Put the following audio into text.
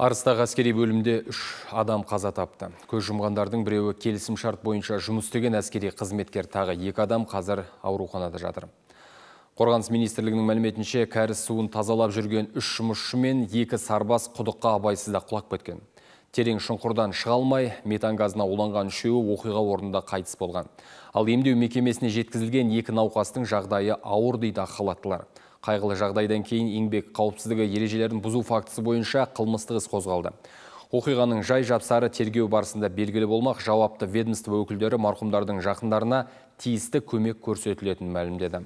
Арыстағы әскери бөлімде үш адам қаза тапты. Көз жұмғандардың біреуі келісім шарт бойынша жұмыс істеген әскери қызметкер тағы екі адам қазір ауруханада жатыр. Қорғаныс министрлігінің мәліметінше кәріз суын тазалап жүрген үш жұмысшы мен екі сарбас құдыққа абайсызда құлап кеткен. Терең шұңқырдан шыға алмай метан газына уланған үшеуі оқиға орнында қайтыс болған. Ал емдеу мекемесіне жеткізілген екі науқастың жағдайы ауыр дейді халаттылар. Қайғылы жағдайдан кейін еңбек қауіпсіздігі ережелерін бұзу фактісі бойынша қылмыстық іс қозғалды. Оқиғаның жай жапсары тергеу барысында белгілі болмақ жауапты ведомство өкілдері марқұмдардың жақындарына тиісті көмек көрсетілетінін мәлімдеді.